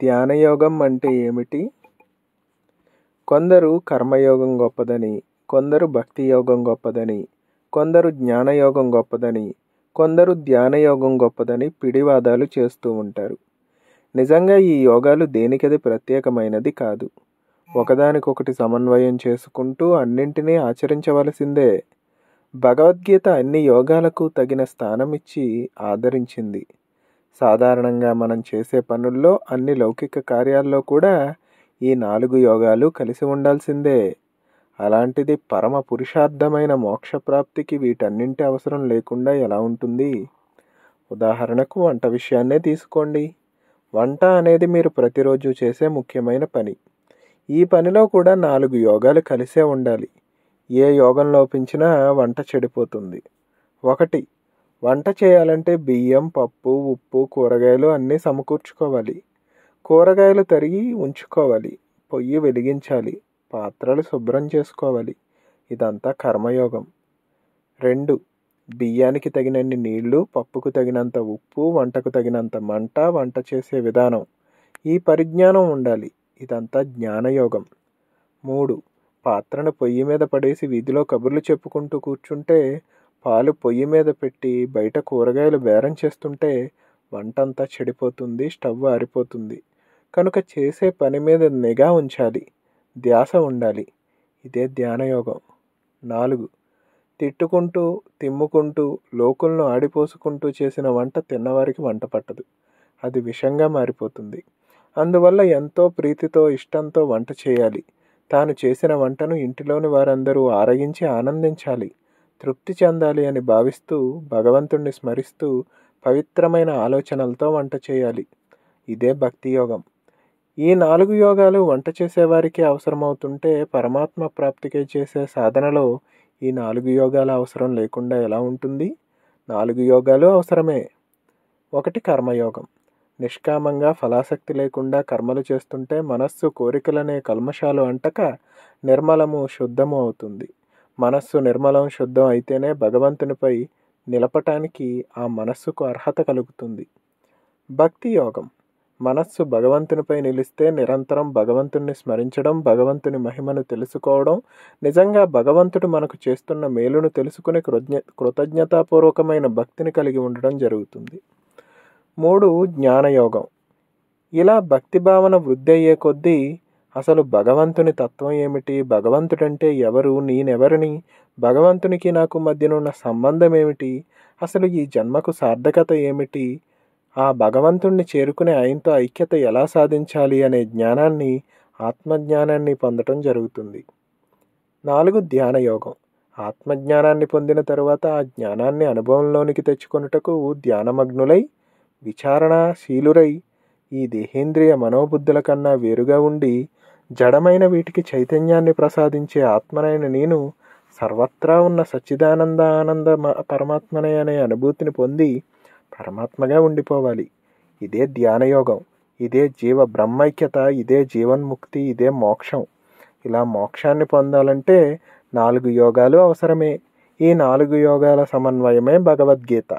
ధ్యానయోగం అంటే ఏమిటి కొందరు కర్మయోగం గొప్పదని కొందరు భక్తి యోగం గొప్పదని కొందరు జ్ఞానయోగం గొప్పదని కొందరు ధ్యానయోగం గొప్పదని పిడివాదాలు చేస్తూ ఉంటారు నిజంగా ఈ యోగాలు దేనికది ప్రత్యేకమైనది కాదు ఒకదానికొకటి సమన్వయం చేసుకుంటూ అన్నింటినీ ఆచరించవలసిందే భగవద్గీత అన్ని యోగాలకు తగిన స్థానం ఇచ్చి ఆదరించింది సాధారణంగా మనం చేసే పనుల్లో అన్ని లౌకిక కార్యాల్లో కూడా ఈ నాలుగు యోగాలు కలిసి ఉండాల్సిందే అలాంటిది పరమ పురుషార్థమైన మోక్షప్రాప్తికి వీటన్నింటి అవసరం లేకుండా ఎలా ఉంటుంది ఉదాహరణకు వంట విషయాన్నే తీసుకోండి వంట అనేది మీరు ప్రతిరోజు చేసే ముఖ్యమైన పని ఈ పనిలో కూడా నాలుగు యోగాలు కలిసే ఉండాలి ఏ యోగం లోపించినా వంట చెడిపోతుంది ఒకటి వంట చేయాలంటే బియ్యం పప్పు ఉప్పు కూరగాయలు అన్నీ సమకూర్చుకోవాలి కూరగాయలు తరిగి ఉంచుకోవాలి పొయ్యి వెలిగించాలి పాత్రలు శుభ్రం చేసుకోవాలి ఇదంతా కర్మయోగం రెండు బియ్యానికి తగినన్ని నీళ్లు పప్పుకు తగినంత ఉప్పు వంటకు తగినంత మంట వంట చేసే విధానం ఈ పరిజ్ఞానం ఉండాలి ఇదంతా జ్ఞానయోగం మూడు పాత్రను పొయ్యి మీద పడేసి వీధిలో కబుర్లు చెప్పుకుంటూ కూర్చుంటే పాలు పొయ్యి మీద పెట్టి బయట కూరగాయలు బేరం చేస్తుంటే వంటంతా చెడిపోతుంది స్టవ్ ఆరిపోతుంది కనుక చేసే పని మీద నిఘా ఉంచాలి ధ్యాస ఉండాలి ఇదే ధ్యానయోగం నాలుగు తిట్టుకుంటూ తిమ్ముకుంటూ లోకులను ఆడిపోసుకుంటూ చేసిన వంట తిన్నవారికి వంట పట్టదు అది విషంగా మారిపోతుంది అందువల్ల ఎంతో ప్రీతితో ఇష్టంతో వంట చేయాలి తాను చేసిన వంటను ఇంటిలోని వారందరూ ఆరగించి ఆనందించాలి తృప్తి చెందాలి అని భావిస్తూ భగవంతుణ్ణి స్మరిస్తూ పవిత్రమైన ఆలోచనలతో వంట చేయాలి ఇదే భక్తి యోగం ఈ నాలుగు యోగాలు వంట చేసేవారికి అవసరమవుతుంటే పరమాత్మ ప్రాప్తికి చేసే సాధనలో ఈ నాలుగు యోగాల అవసరం లేకుండా ఎలా ఉంటుంది నాలుగు యోగాలు అవసరమే ఒకటి కర్మయోగం నిష్కామంగా ఫలాసక్తి లేకుండా కర్మలు చేస్తుంటే మనస్సు కోరికలనే కల్మషాలు అంటక నిర్మలము శుద్ధము అవుతుంది మనస్సు నిర్మలం శుద్ధం అయితేనే భగవంతునిపై నిలపటానికి ఆ మనస్సుకు అర్హత కలుగుతుంది భక్తి యోగం మనస్సు భగవంతునిపై నిలిస్తే నిరంతరం భగవంతుని స్మరించడం భగవంతుని మహిమను తెలుసుకోవడం నిజంగా భగవంతుడు మనకు చేస్తున్న మేలును తెలుసుకుని కృజ్ఞ కృతజ్ఞతాపూర్వకమైన భక్తిని కలిగి ఉండడం జరుగుతుంది మూడు జ్ఞానయోగం ఇలా భక్తి భావన వృద్ధి అయ్యే కొద్దీ అసలు భగవంతుని తత్వం ఏమిటి భగవంతుడంటే ఎవరు నేనెవరిని భగవంతునికి నాకు మధ్యనున్న సంబంధం ఏమిటి అసలు ఈ జన్మకు సార్థకత ఏమిటి ఆ భగవంతుణ్ణి చేరుకునే ఆయనతో ఐక్యత ఎలా సాధించాలి అనే జ్ఞానాన్ని ఆత్మజ్ఞానాన్ని పొందటం జరుగుతుంది నాలుగు ధ్యాన యోగం ఆత్మజ్ఞానాన్ని పొందిన తరువాత ఆ జ్ఞానాన్ని అనుభవంలోనికి తెచ్చుకొనుటకు ధ్యానమగ్నులై విచారణాశీలురై ఈ దేహేంద్రియ మనోబుద్ధుల కన్నా వేరుగా ఉండి జడమైన వీటికి చైతన్యాన్ని ప్రసాదించే ఆత్మనైన నేను సర్వత్రా ఉన్న సచ్చిదానంద ఆనంద పరమాత్మనే అనే అనుభూతిని పొంది పరమాత్మగా ఉండిపోవాలి ఇదే ధ్యానయోగం ఇదే జీవ బ్రహ్మైక్యత ఇదే జీవన్ముక్తి ఇదే మోక్షం ఇలా మోక్షాన్ని పొందాలంటే నాలుగు యోగాలు అవసరమే ఈ నాలుగు యోగాల సమన్వయమే భగవద్గీత